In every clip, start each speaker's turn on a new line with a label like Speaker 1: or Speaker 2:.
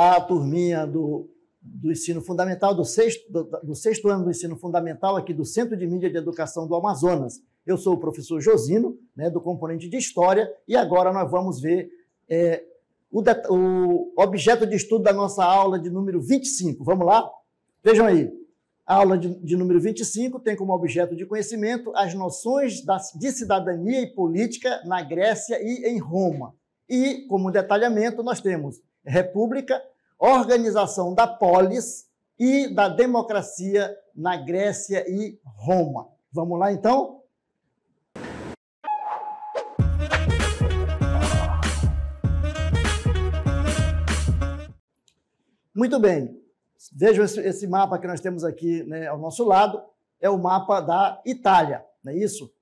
Speaker 1: lá a turminha do, do ensino fundamental, do sexto, do, do sexto ano do ensino fundamental aqui do Centro de Mídia de Educação do Amazonas. Eu sou o professor Josino, né, do componente de História, e agora nós vamos ver é, o, o, objeto de estudo da nossa aula de número 25. Vamos lá? Vejam aí. A aula de, de número 25 tem como objeto de conhecimento as noções da, de cidadania e política na Grécia e em Roma. E, como detalhamento, nós temos República, organização da polis e da democracia na Grécia e Roma. Vamos lá então? Muito bem. Vejam esse, esse mapa que nós temos aqui né, ao nosso lado, é o mapa da Itália, não é isso?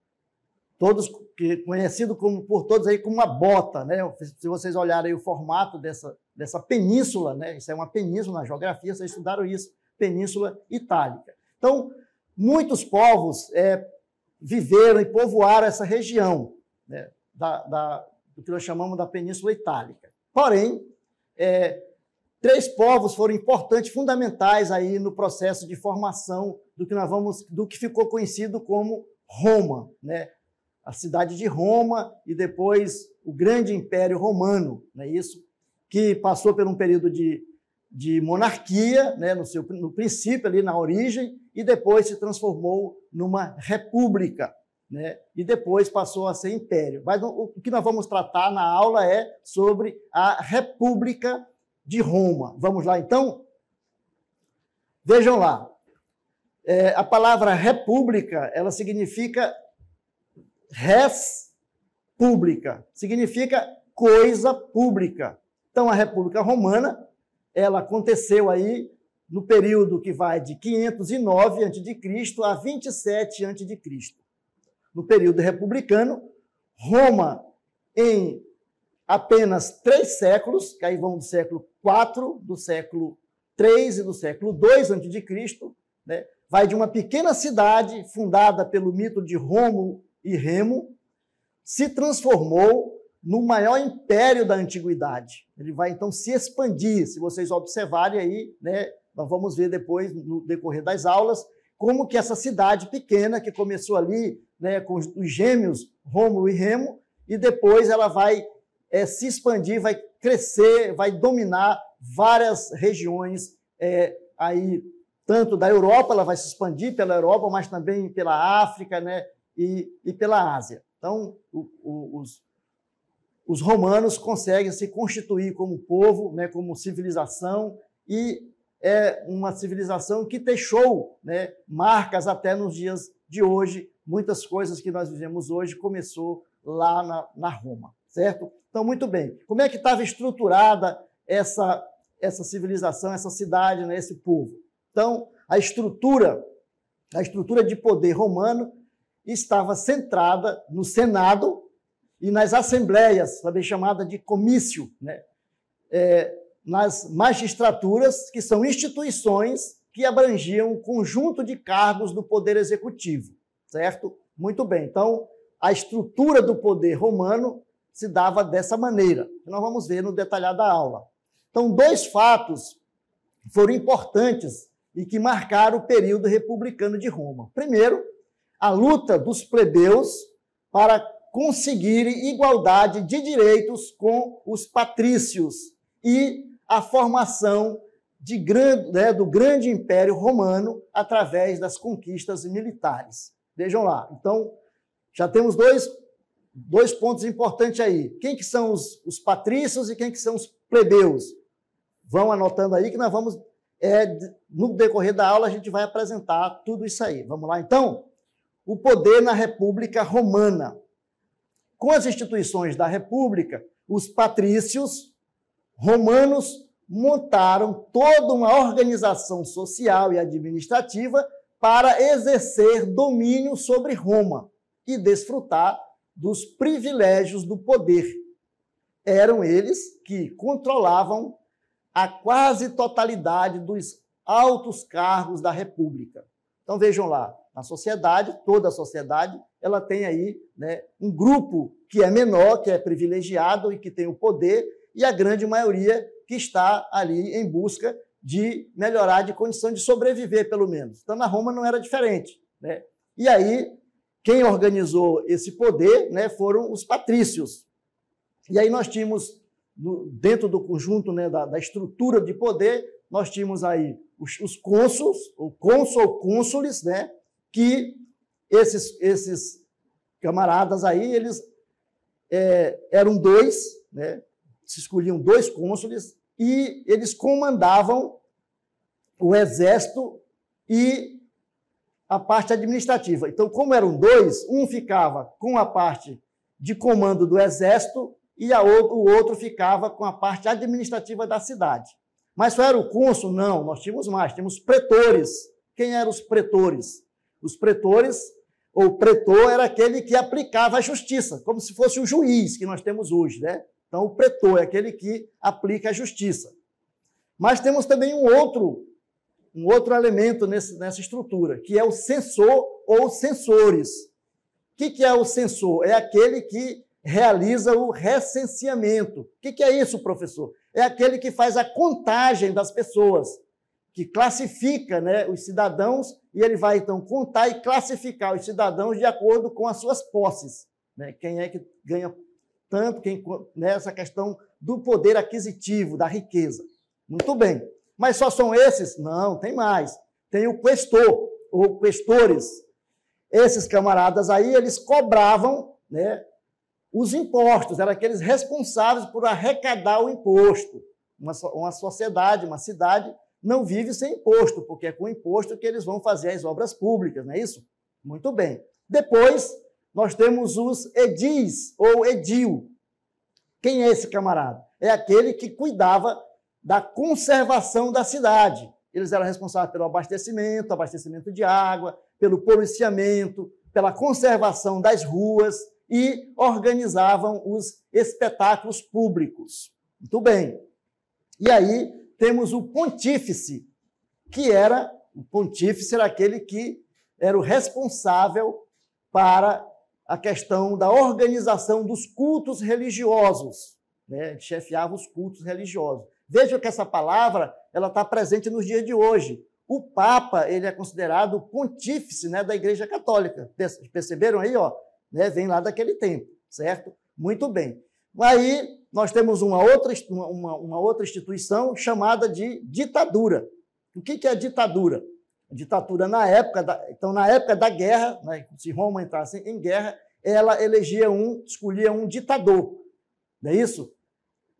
Speaker 1: Todos que, conhecido como, por todos aí como uma bota, né? Se vocês olharem o formato dessa, dessa península, né? Isso é uma península na geografia, vocês estudaram isso, Península Itálica. Então, muitos povos é, viveram e povoaram essa região né? da, da, do que nós chamamos da Península Itálica. Porém, é, três povos foram importantes, fundamentais aí no processo de formação do que nós vamos, do que ficou conhecido como Roma, né? A cidade de Roma e depois o grande Império Romano, não é isso? que passou por um período de, de monarquia, né, no, seu, no princípio, ali na origem, e depois se transformou numa república. Né, e depois passou a ser império. Mas o que nós vamos tratar na aula é sobre a República de Roma. Vamos lá, então? Vejam lá. É, a palavra república, ela significa res pública, significa coisa pública. Então, a República Romana, ela aconteceu aí no período que vai de 509 a.C. a 27 a.C. No período republicano, Roma, em apenas três séculos, que aí vão do século IV, do século III e do século II a.C., né, vai de uma pequena cidade fundada pelo mito de Romo e Remo, se transformou no maior império da antiguidade. Ele vai então se expandir. Se vocês observarem aí, né, nós vamos ver depois no decorrer das aulas como que essa cidade pequena que começou ali, né, com os gêmeos Rômulo e Remo, e depois ela vai é, se expandir, vai crescer, vai dominar várias regiões é, aí tanto da Europa, ela vai se expandir pela Europa, mas também pela África, né, e, e pela Ásia. Então, o, o, os, os romanos conseguem se constituir como povo, né, como civilização, e é uma civilização que deixou né, marcas até nos dias de hoje. Muitas coisas que nós vivemos hoje começou lá na, na Roma, certo? Então, muito bem. Como é que estava estruturada essa, essa civilização, essa cidade, né, esse povo? Então, a estrutura, a estrutura de poder romano estava centrada no Senado, e nas assembleias, também chamada de comício, né? É, nas magistraturas, que são instituições que abrangiam um conjunto de cargos do poder executivo, certo? Muito bem. Então, a estrutura do poder romano se dava dessa maneira, que nós vamos ver no detalhado da aula. Então, dois fatos foram importantes e que marcaram o período republicano de Roma. Primeiro, a luta dos plebeus para conseguirem igualdade de direitos com os patrícios e a formação grande, né, do grande império romano através das conquistas militares. Vejam lá. Então, já temos dois, dois pontos importantes aí. Quem que são os, os patrícios e quem que são os plebeus? Vão anotando aí que nós vamos, é, no decorrer da aula, a gente vai apresentar tudo isso aí. Vamos lá, então? O poder na República Romana com as instituições da República, os patrícios romanos montaram toda uma organização social e administrativa para exercer domínio sobre Roma e desfrutar dos privilégios do poder. Eram eles que controlavam a quase totalidade dos altos cargos da República. Então vejam lá, a sociedade, toda a sociedade, ela tem aí né, um grupo que é menor, que é privilegiado e que tem o poder, e a grande maioria que está ali em busca de melhorar de condição de sobreviver, pelo menos. Então, na Roma não era diferente. Né? E aí, quem organizou esse poder né, foram os patrícios. E aí nós tínhamos, dentro do conjunto né, da, da estrutura de poder, nós tínhamos aí os, os cônsuls, o cônsul, cônsules, né, que esses, esses camaradas aí, eles é, eram dois, né? se escolhiam dois cônsules, e eles comandavam o exército e a parte administrativa. Então, como eram dois, um ficava com a parte de comando do exército e outro, o outro ficava com a parte administrativa da cidade. Mas só era o cônsul? Não, nós tínhamos mais, tínhamos pretores. Quem eram os pretores? Os pretores, ou pretor era aquele que aplicava a justiça, como se fosse o juiz que nós temos hoje, né? Então, o pretor é aquele que aplica a justiça. Mas temos também um outro, um outro elemento nesse, nessa estrutura, que é o censor ou censores. O que, que é o censor? É aquele que realiza o recenseamento. O que, que é isso, professor? É aquele que faz a contagem das pessoas que classifica né, os cidadãos e ele vai então contar e classificar os cidadãos de acordo com as suas posses. Né? Quem é que ganha tanto, quem nessa né, questão do poder aquisitivo, da riqueza. Muito bem. Mas só são esses? Não, tem mais. Tem o questor, ou questores. Esses camaradas aí, eles cobravam né, os impostos, eram aqueles responsáveis por arrecadar o imposto. Uma, uma sociedade, uma cidade não vive sem imposto, porque é com imposto que eles vão fazer as obras públicas, não é isso? Muito bem. Depois, nós temos os edis, ou edil. Quem é esse camarada? É aquele que cuidava da conservação da cidade. Eles eram responsáveis pelo abastecimento, abastecimento de água, pelo policiamento, pela conservação das ruas e organizavam os espetáculos públicos. Muito bem. E aí temos o pontífice, que era o pontífice era aquele que era o responsável para a questão da organização dos cultos religiosos, né? chefiava os cultos religiosos. Veja que essa palavra ela está presente nos dias de hoje. O Papa ele é considerado o pontífice né, da Igreja Católica. Perceberam aí, ó, né? vem lá daquele tempo, certo? Muito bem. Aí nós temos uma outra, uma, uma outra instituição chamada de ditadura. O que, que é ditadura? A ditadura na época da, então na época da guerra, né, se Roma entrasse em guerra, ela elegia um, escolhia um ditador. Não é isso?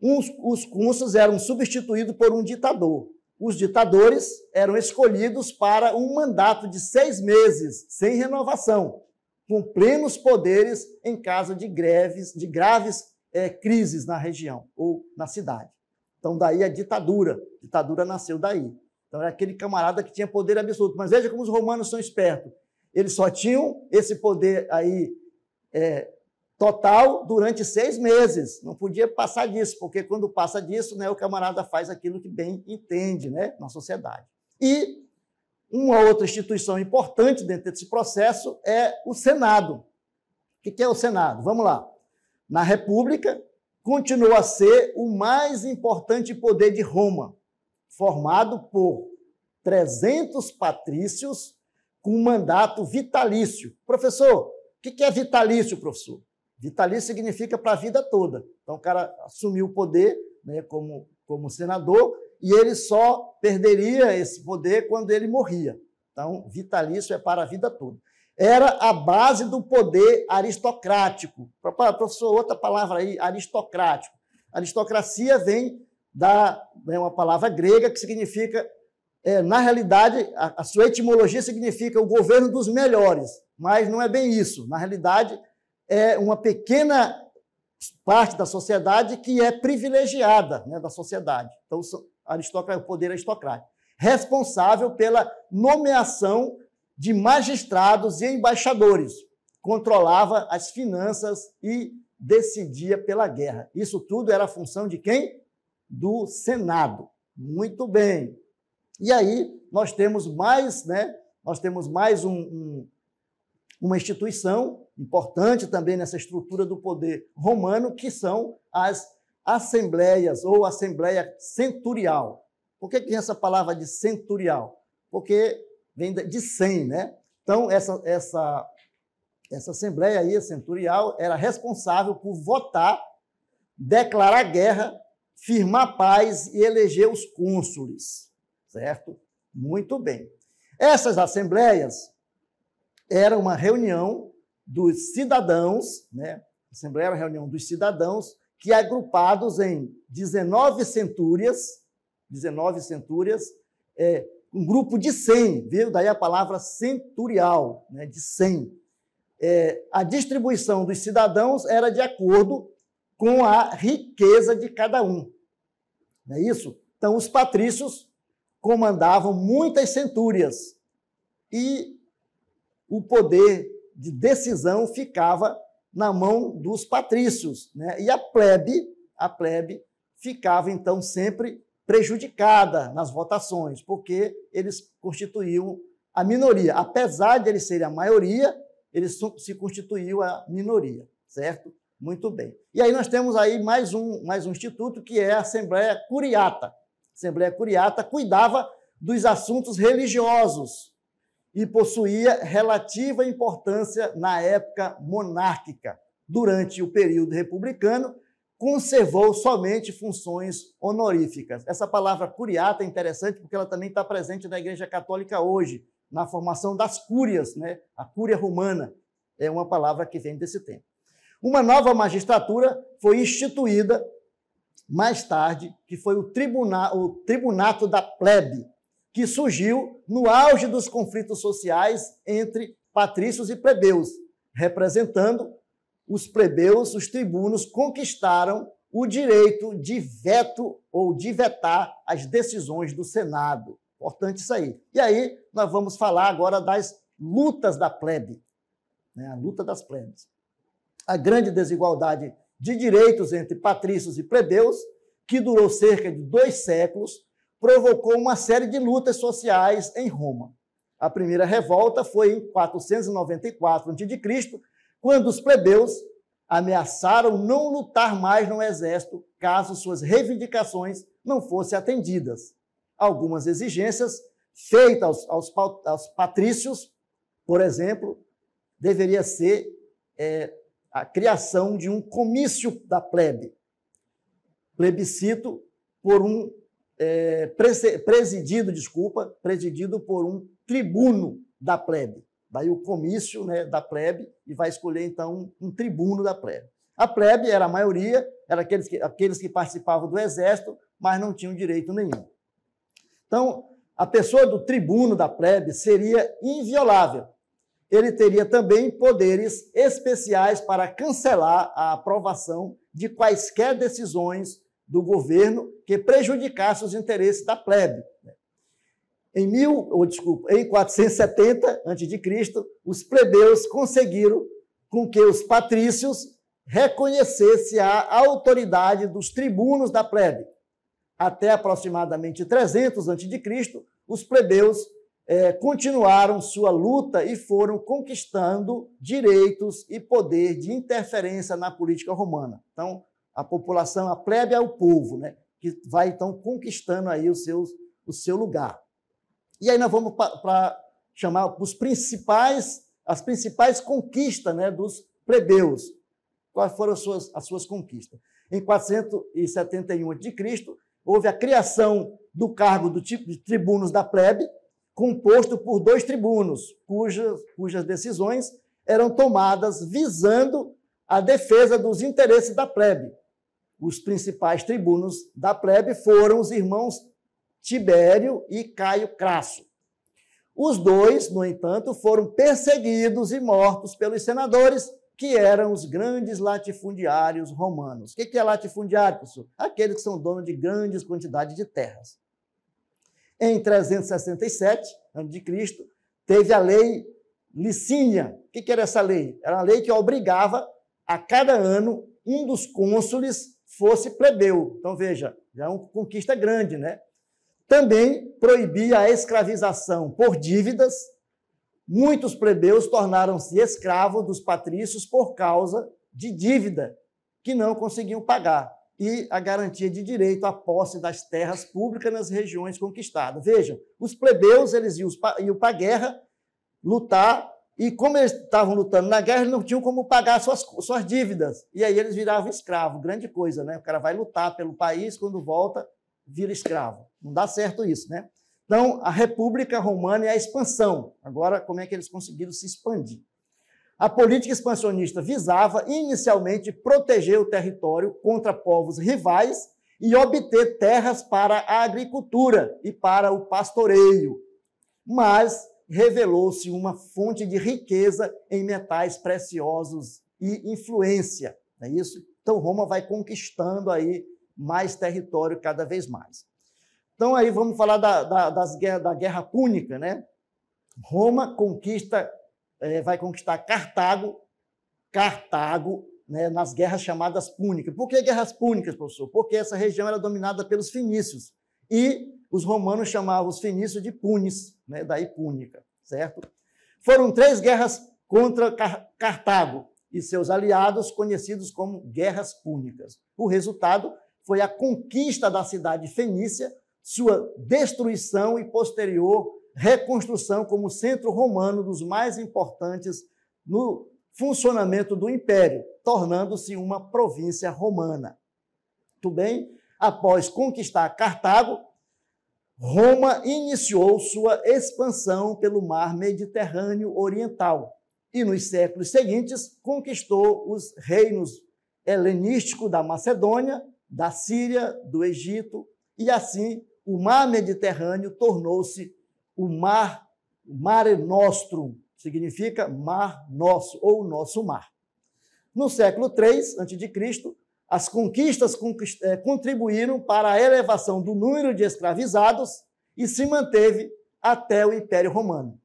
Speaker 1: os cursos eram substituídos por um ditador. Os ditadores eram escolhidos para um mandato de seis meses, sem renovação, com plenos poderes em caso de greves, de graves é, crises na região ou na cidade. Então, daí a ditadura. A ditadura nasceu daí. Então, era aquele camarada que tinha poder absoluto. Mas veja como os romanos são espertos. Eles só tinham esse poder aí é, total durante seis meses. Não podia passar disso, porque quando passa disso, né, o camarada faz aquilo que bem entende né, na sociedade. E uma outra instituição importante dentro desse processo é o Senado. O que é o Senado? Vamos lá na República, continuou a ser o mais importante poder de Roma, formado por 300 patrícios com mandato vitalício. Professor, o que é vitalício, professor? Vitalício significa para a vida toda. Então, o cara assumiu o poder né, como, como senador e ele só perderia esse poder quando ele morria. Então, vitalício é para a vida toda era a base do poder aristocrático. Professor, outra palavra aí, aristocrático. Aristocracia vem da é uma palavra grega que significa, é, na realidade, a, a sua etimologia significa o governo dos melhores, mas não é bem isso. Na realidade, é uma pequena parte da sociedade que é privilegiada né, da sociedade. Então, aristocrata, o poder aristocrático, responsável pela nomeação de magistrados e embaixadores, controlava as finanças e decidia pela guerra. Isso tudo era função de quem? Do Senado. Muito bem. E aí nós temos mais, né? Nós temos mais um, um, uma instituição importante também nessa estrutura do poder romano, que são as assembleias ou assembleia centurial. Por que tem essa palavra de centurial? Porque vem de 100, né? Então, essa, essa, essa Assembleia aí, a Centurial, era responsável por votar, declarar guerra, firmar paz e eleger os cônsules, certo? Muito bem. Essas assembleias eram uma reunião dos cidadãos, né? A Assembleia era uma reunião dos cidadãos, que agrupados em 19 centúrias, 19 centúrias, é, um grupo de 100, viu? daí a palavra centurial, né? de 100. É, a distribuição dos cidadãos era de acordo com a riqueza de cada um. Não é isso? Então, os patrícios comandavam muitas centúrias e o poder de decisão ficava na mão dos patrícios, né? E a plebe, a plebe ficava então sempre prejudicada nas votações, porque eles constituíam a minoria. Apesar de eles serem a maioria, eles se constituíam a minoria, certo? Muito bem. E aí nós temos aí mais um, mais um instituto, que é a Assembleia Curiata. A Assembleia Curiata cuidava dos assuntos religiosos e possuía relativa importância na época monárquica, durante o período republicano conservou somente funções honoríficas. Essa palavra curiata é interessante porque ela também está presente na Igreja Católica hoje, na formação das cúrias, né? A cúria romana é uma palavra que vem desse tempo. Uma nova magistratura foi instituída mais tarde, que foi o, tribuna, o Tribunato da Plebe, que surgiu no auge dos conflitos sociais entre patrícios e plebeus, representando os plebeus, os tribunos, conquistaram o direito de veto ou de vetar as decisões do Senado. Importante isso aí. E aí, nós vamos falar agora das lutas da plebe, né? a luta das plebes. A grande desigualdade de direitos entre patrícios e plebeus, que durou cerca de dois séculos, provocou uma série de lutas sociais em Roma. A primeira revolta foi em 494 a.C., quando os plebeus ameaçaram não lutar mais no exército caso suas reivindicações não fossem atendidas. Algumas exigências feitas aos, aos, aos patrícios, por exemplo, deveria ser é, a criação de um comício da plebe, plebiscito por um é, presidido, desculpa, presidido por um tribuno da plebe. Daí o comício né, da plebe e vai escolher, então, um tribuno da plebe. A plebe era a maioria, era aqueles que, aqueles que participavam do exército, mas não tinham direito nenhum. Então, a pessoa do tribuno da plebe seria inviolável. Ele teria também poderes especiais para cancelar a aprovação de quaisquer decisões do governo que prejudicasse os interesses da plebe. Né. Em mil, ou desculpa, em 470 a.C., os plebeus conseguiram com que os patrícios reconhecessem a autoridade dos tribunos da plebe. Até aproximadamente 300 a.C., os plebeus é, continuaram sua luta e foram conquistando direitos e poder de interferência na política romana. Então, a população, a plebe é o povo, né? que vai então conquistando aí os seus, o seu lugar. E aí nós vamos para chamar os principais, as principais conquistas né, dos plebeus. Quais foram as suas, as suas conquistas? Em 471 a.C., houve a criação do cargo do, tipo, de tribunos da plebe, composto por dois tribunos, cujas, cujas decisões eram tomadas visando a defesa dos interesses da plebe. Os principais tribunos da plebe foram os irmãos Tibério e Caio Crasso. Os dois, no entanto, foram perseguidos e mortos pelos senadores, que eram os grandes latifundiários romanos. O que é latifundiário, professor? Aqueles que são donos de grandes quantidades de terras. Em 367 a.C., teve a lei Licínia. O que era essa lei? Era uma lei que obrigava a cada ano um dos cônsules fosse plebeu. Então, veja, já é uma conquista grande, né? Também proibia a escravização por dívidas. Muitos plebeus tornaram-se escravos dos patrícios por causa de dívida que não conseguiam pagar e a garantia de direito à posse das terras públicas nas regiões conquistadas. Vejam, os plebeus eles iam para a guerra lutar e como eles estavam lutando na guerra, eles não tinham como pagar suas, suas dívidas. E aí eles viravam escravo, grande coisa, né? O cara vai lutar pelo país, quando volta, vira escravo. Não dá certo isso, né? Então, a República Romana é a expansão. Agora, como é que eles conseguiram se expandir? A política expansionista visava, inicialmente, proteger o território contra povos rivais e obter terras para a agricultura e para o pastoreio. Mas revelou-se uma fonte de riqueza em metais preciosos e influência. é isso? Então, Roma vai conquistando aí mais território cada vez mais. Então, aí vamos falar da, da, das, da Guerra Púnica, né? Roma conquista, é, vai conquistar Cartago, Cartago, né, nas guerras chamadas púnicas. Por que guerras púnicas, professor? Porque essa região era dominada pelos fenícios e os romanos chamavam os fenícios de punis, né, daí púnica, certo? Foram três guerras contra Car Cartago e seus aliados, conhecidos como guerras púnicas. O resultado foi a conquista da cidade fenícia, sua destruição e posterior reconstrução como centro romano dos mais importantes no funcionamento do império, tornando-se uma província romana. Tudo bem? Após conquistar Cartago, Roma iniciou sua expansão pelo mar Mediterrâneo Oriental e, nos séculos seguintes, conquistou os reinos helenístico da Macedônia da Síria, do Egito, e assim o mar Mediterrâneo tornou-se o mar, mare nostrum, significa mar nosso, ou nosso mar. No século III a.C., as conquistas eh, contribuíram para a elevação do número de escravizados e se manteve até o Império Romano.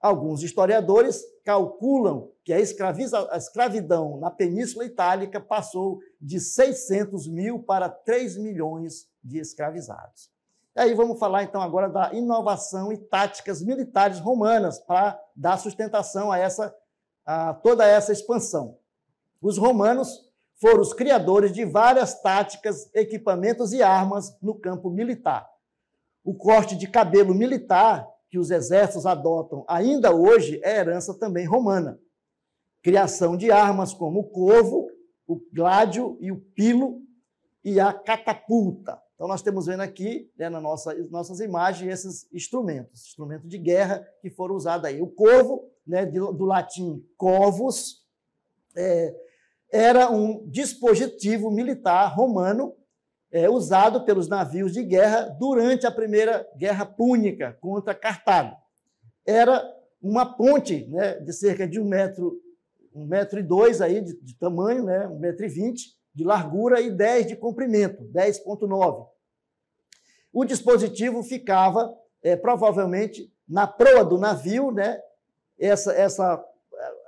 Speaker 1: Alguns historiadores calculam que a, a escravidão na Península Itálica passou de 600 mil para 3 milhões de escravizados. E aí vamos falar então agora da inovação e táticas militares romanas para dar sustentação a essa a toda essa expansão. Os romanos foram os criadores de várias táticas, equipamentos e armas no campo militar. O corte de cabelo militar que os exércitos adotam ainda hoje é herança também romana. Criação de armas como o corvo, o gládio e o pilo e a catapulta. Então, nós temos vendo aqui, né, nas nossa, nossas imagens, esses instrumentos, instrumentos de guerra que foram usados aí. O corvo, né, do latim corvus, é, era um dispositivo militar romano é, usado pelos navios de guerra durante a Primeira Guerra Púnica contra Cartago. Era uma ponte né, de cerca de um metro, um metro e dois aí de, de tamanho, né, um metro e vinte de largura e 10 de comprimento, 10.9. O dispositivo ficava é, provavelmente na proa do navio, né, essa, essa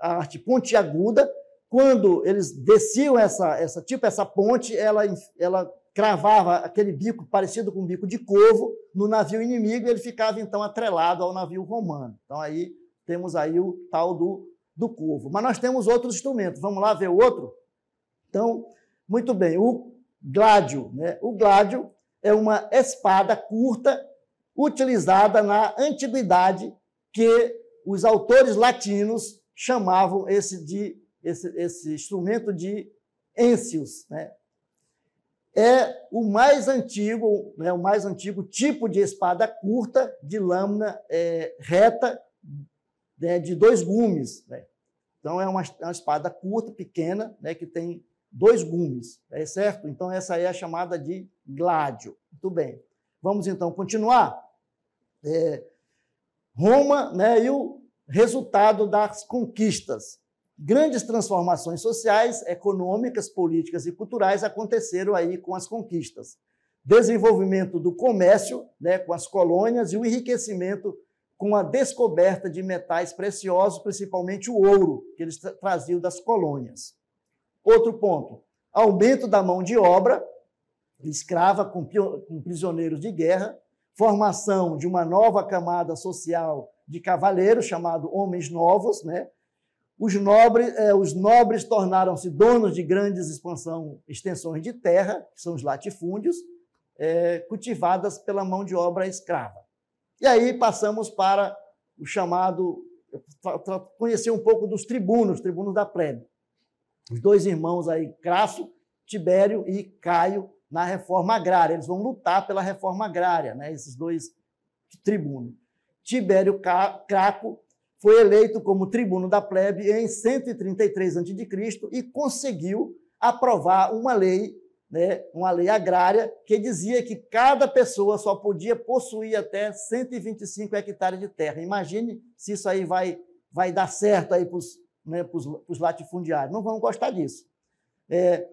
Speaker 1: arte pontiaguda. Quando eles desciam essa, essa tipo essa ponte, ela, ela cravava aquele bico parecido com um bico de corvo no navio inimigo e ele ficava então atrelado ao navio romano. Então aí temos aí o tal do, do corvo. Mas nós temos outros instrumentos. Vamos lá ver o outro? Então, muito bem, o gládio. Né? O gládio é uma espada curta utilizada na antiguidade que os autores latinos chamavam esse de esse, esse instrumento de encius, né? é o mais antigo, né, o mais antigo tipo de espada curta de lâmina é, reta né, de dois gumes. Né? Então é uma, é uma, espada curta, pequena, né, que tem dois gumes, é certo? Então essa é a chamada de gládio. Muito bem. Vamos então continuar. É, Roma, né, e o resultado das conquistas grandes transformações sociais, econômicas, políticas e culturais aconteceram aí com as conquistas. Desenvolvimento do comércio né, com as colônias e o enriquecimento com a descoberta de metais preciosos, principalmente o ouro, que eles traziam das colônias. Outro ponto: aumento da mão de obra escrava com, com prisioneiros de guerra, formação de uma nova camada social de cavaleiros, chamado Homens Novos, né? os, nobres eh, os nobres tornaram-se donos de grandes expansão, extensões de terra, que são os latifúndios, eh, cultivadas pela mão de obra escrava. E aí passamos para o chamado, conhecer um pouco dos tribunos, tribunos da plebe. Os dois irmãos aí, Crasso, Tibério e Caio, na reforma agrária. Eles vão lutar pela reforma agrária, né? esses dois tribunos. Tibério Craco foi eleito como tribuno da plebe em 133 a.C. e conseguiu aprovar uma lei, né, uma lei agrária, que dizia que cada pessoa só podia possuir até 125 hectares de terra. Imagine se isso aí vai, vai dar certo aí para os né, latifundiários. Não vão gostar disso. É,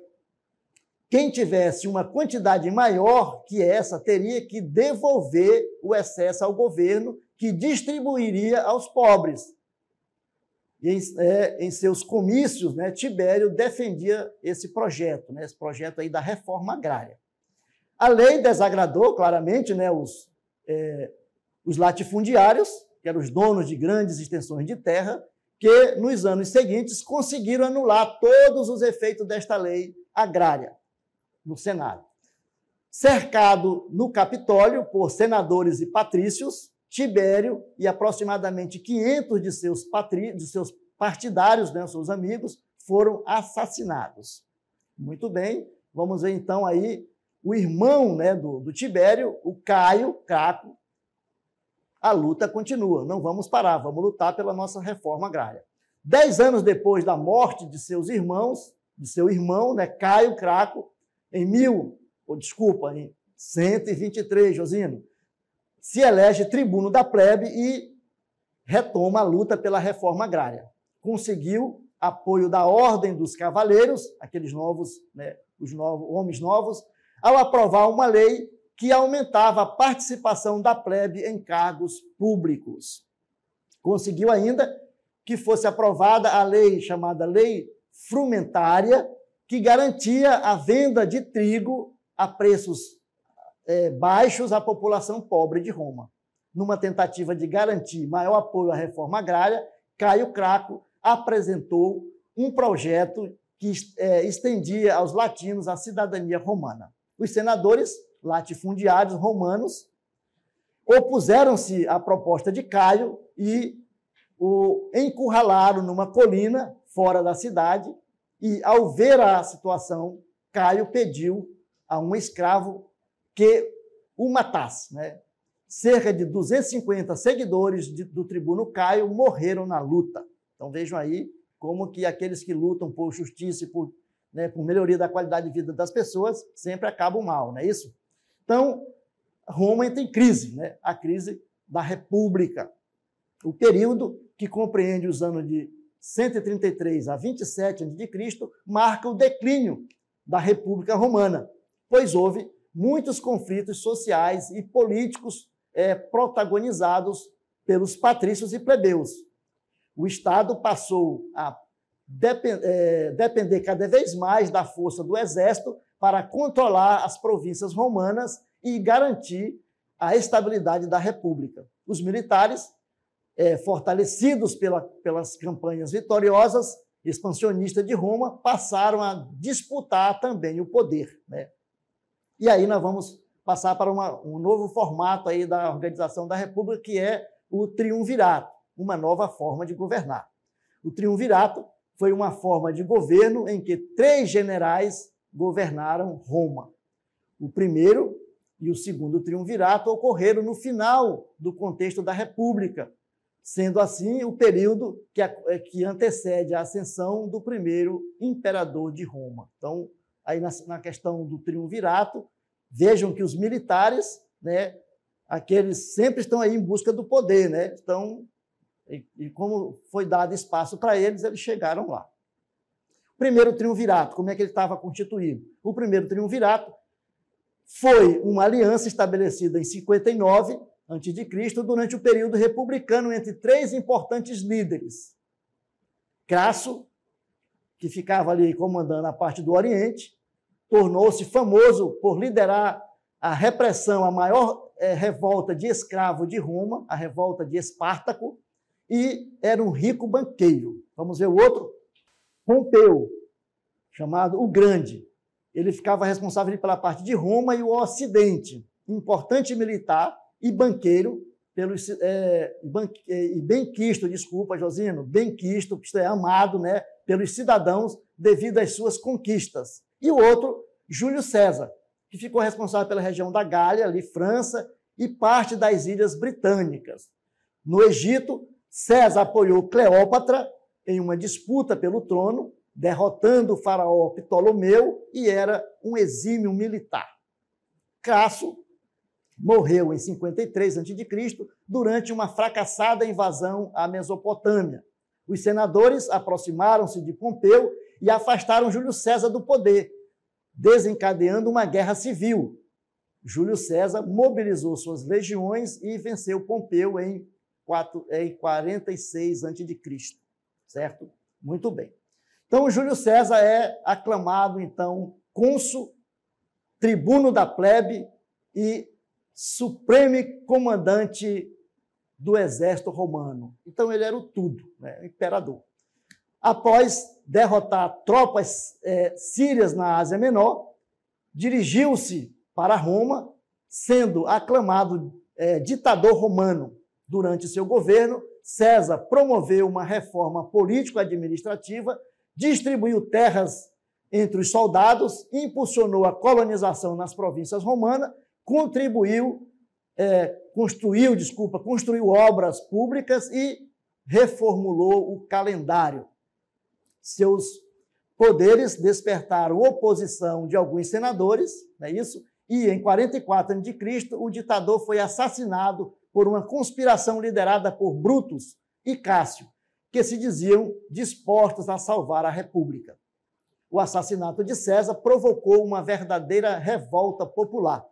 Speaker 1: quem tivesse uma quantidade maior que essa teria que devolver o excesso ao governo que distribuiria aos pobres. E em, é, em seus comícios, né, Tibério defendia esse projeto, né, esse projeto aí da reforma agrária. A lei desagradou claramente né, os, é, os latifundiários, que eram os donos de grandes extensões de terra, que nos anos seguintes conseguiram anular todos os efeitos desta lei agrária no Senado. Cercado no Capitólio por senadores e patrícios, Tibério e aproximadamente 500 de seus, patri... de seus partidários, né, seus amigos, foram assassinados. Muito bem, vamos ver então aí o irmão né, do, do Tibério, o Caio, Caco. A luta continua, não vamos parar, vamos lutar pela nossa reforma agrária. Dez anos depois da morte de seus irmãos, de seu irmão, né, Caio Craco, em mil, ou desculpa, em 123, Josino, se elege tribuno da plebe e retoma a luta pela reforma agrária. Conseguiu apoio da Ordem dos Cavaleiros, aqueles novos, né, os novos, homens novos, ao aprovar uma lei que aumentava a participação da plebe em cargos públicos. Conseguiu ainda que fosse aprovada a lei chamada Lei Frumentária, que garantia a venda de trigo a preços é, baixos à população pobre de Roma. Numa tentativa de garantir maior apoio à reforma agrária, Caio Craco apresentou um projeto que é, estendia aos latinos a cidadania romana. Os senadores latifundiários romanos opuseram-se à proposta de Caio e o encurralaram numa colina fora da cidade. E, ao ver a situação, Caio pediu a um escravo que o matasse. Né? Cerca de 250 seguidores de, do tribuno Caio morreram na luta. Então vejam aí como que aqueles que lutam por justiça e por, né, por melhoria da qualidade de vida das pessoas sempre acabam mal, não é isso? Então, Roma entra em crise, né? a crise da República. O período que compreende os anos de 133 a 27 a.C., marca o declínio da República Romana, pois houve muitos conflitos sociais e políticos é, protagonizados pelos patrícios e plebeus. O Estado passou a depend, é, depender cada vez mais da força do exército para controlar as províncias romanas e garantir a estabilidade da República. Os militares, é, fortalecidos pela, pelas campanhas vitoriosas expansionistas de Roma, passaram a disputar também o poder. Né? E aí nós vamos passar para uma, um novo formato aí da organização da República, que é o triunvirato, uma nova forma de governar. O triunvirato foi uma forma de governo em que três generais governaram Roma. O primeiro e o segundo triunvirato ocorreram no final do contexto da República, sendo assim o período que, que antecede a ascensão do primeiro imperador de Roma. Então, aí na, na questão do triunvirato, vejam que os militares, né, aqueles sempre estão aí em busca do poder, né? Estão e, e como foi dado espaço para eles, eles chegaram lá. O primeiro triunvirato, como é que ele estava constituído? O primeiro triunvirato foi uma aliança estabelecida em 59 a.C., durante o período republicano entre três importantes líderes: Crasso, que ficava ali comandando a parte do Oriente, tornou-se famoso por liderar a repressão, a maior é, revolta de escravo de Roma, a revolta de Espartaco, e era um rico banqueiro. Vamos ver o outro? Pompeu, chamado o Grande. Ele ficava responsável pela parte de Roma e o Ocidente, importante militar e banqueiro, pelo é, eh, banque, eh, e benquisto, desculpa, Josino, benquisto, que é amado né, pelos cidadãos devido às suas conquistas e o outro, Júlio César, que ficou responsável pela região da Gália, ali França, e parte das ilhas britânicas. No Egito, César apoiou Cleópatra em uma disputa pelo trono, derrotando o faraó Ptolomeu e era um exímio militar. Crasso morreu em 53 a.C. durante uma fracassada invasão à Mesopotâmia. Os senadores aproximaram-se de Pompeu e afastaram Júlio César do poder, desencadeando uma guerra civil. Júlio César mobilizou suas legiões e venceu Pompeu em, 4, em 46 a.C. Certo? Muito bem. Então, Júlio César é aclamado, então, cônsul, tribuno da plebe e supremo comandante do exército romano. Então, ele era o tudo, né? o imperador após derrotar tropas é, sírias na Ásia Menor, dirigiu-se para Roma, sendo aclamado é, ditador romano. Durante seu governo, César promoveu uma reforma político-administrativa, distribuiu terras entre os soldados, impulsionou a colonização nas províncias romanas, contribuiu, é, construiu, desculpa, construiu obras públicas e reformulou o calendário seus poderes despertaram oposição de alguns senadores, não é isso? E em 44 anos de Cristo, o ditador foi assassinado por uma conspiração liderada por Brutus e Cássio, que se diziam dispostos a salvar a República. O assassinato de César provocou uma verdadeira revolta popular.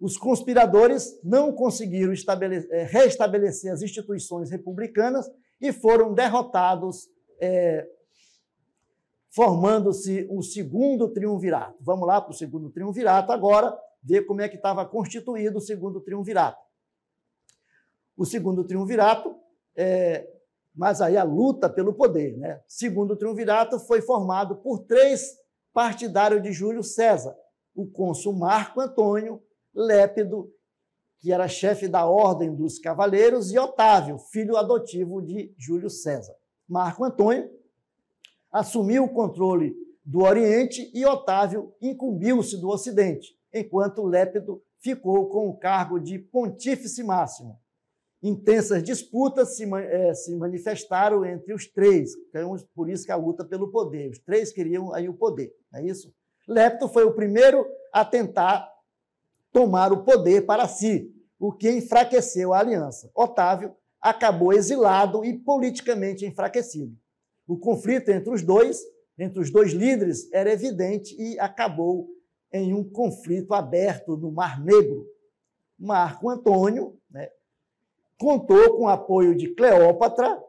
Speaker 1: Os conspiradores não conseguiram eh, restabelecer as instituições republicanas e foram derrotados é, formando-se um segundo triunvirato. Vamos lá para o segundo triunvirato agora, ver como é que estava constituído o segundo triunvirato. O segundo triunvirato, é, mas aí a luta pelo poder, né? Segundo triunvirato foi formado por três partidários de Júlio César, o cônsul Marco Antônio Lépido que era chefe da Ordem dos Cavaleiros, e Otávio, filho adotivo de Júlio César. Marco Antônio assumiu o controle do Oriente e Otávio incumbiu-se do Ocidente, enquanto Lépido ficou com o cargo de Pontífice Máximo. Intensas disputas se, é, se manifestaram entre os três, então, por isso que a luta pelo poder. Os três queriam aí o poder, não é isso? Lepto foi o primeiro a tentar tomar o poder para si, o que enfraqueceu a aliança. Otávio acabou exilado e politicamente enfraquecido. O conflito entre os dois, entre os dois líderes, era evidente e acabou em um conflito aberto no Mar Negro. Marco Antônio né, contou com o apoio de Cleópatra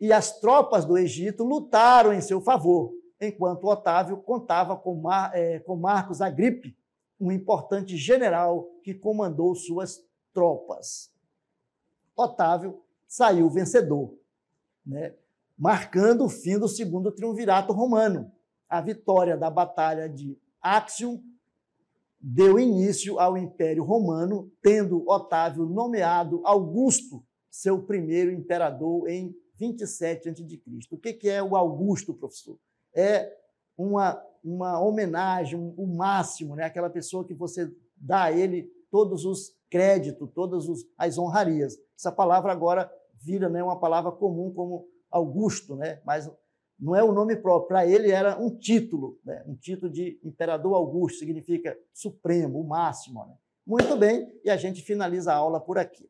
Speaker 1: e as tropas do Egito lutaram em seu favor, enquanto Otávio contava com, Mar, é, eh, com Marcos Agripe, um importante general que comandou suas tropas. Otávio saiu vencedor. Né? marcando o fim do segundo triunvirato romano. A vitória da Batalha de Áxium deu início ao Império Romano, tendo Otávio nomeado Augusto, seu primeiro imperador, em 27 a.C. O que é o Augusto, professor? É uma, uma homenagem, o máximo, né? aquela pessoa que você dá a ele todos os créditos, todas as honrarias. Essa palavra agora vira né, uma palavra comum como Augusto, né? mas não é o nome próprio. Para ele era um título, né? um título de Imperador Augusto, significa Supremo, o máximo. Né? Muito bem, e a gente finaliza a aula por aqui.